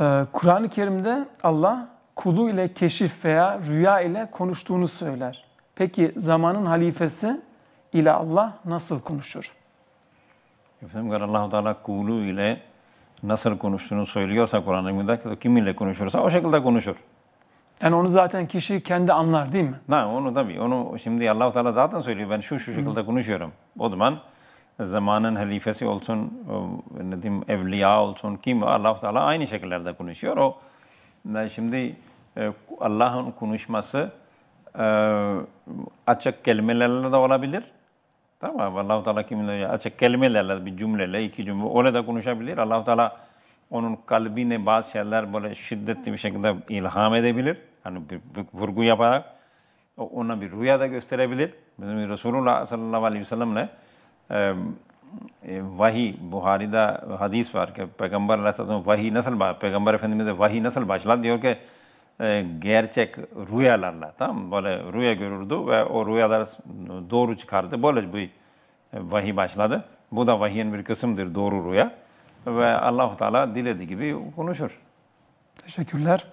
Ee, Kur'an-ı Kerim'de Allah kulu ile keşif veya rüya ile konuştuğunu söyler. Peki zamanın halifesi ile Allah nasıl konuşur? Efendim Allah Teala kulu ile nasıl konuştuğunu söylüyorsa Kur'an-ı Kerim'de kim ile konuşursa o şekilde konuşur. Yani onu zaten kişi kendi anlar değil mi? Ha, onu tabii. Onu şimdi Allah Teala zaten söylüyor. Ben şu şu şekilde Hı. konuşuyorum. O zaman zamanın halifesi olsun, ne diyeyim, evliya olsun, kim allah Teala aynı şekillerde konuşuyor. O şimdi e, Allah'ın konuşması e, açık kelimelerle de olabilir. Tamam Allah-u Teala kimle açık kelimelerle bir cümleyle iki cümle öyle de konuşabilir. Allah-u Teala onun kalbine bazı şeyler böyle şiddetli bir şekilde ilham edebilir. Hani bir, bir vurgu yaparak ona bir rüya da gösterebilir. Bizim Resulullah sallallahu aleyhi ve sellem'le vahiy buharida hadis var ki Peygamber Aleyhisselam vahiy nasıl Peygamber Efendimiz'e vahiy nasıl başlar diyor ki gerçek rüyalarla tamam böyle rüya görürdü ve o rüyalar doğru çıkardı. Böyle bir vahiy başladı. Bu da vahiyin bir kısımdır doğru rüya ve Allahu Teala dilediği gibi konuşur. Teşekkürler.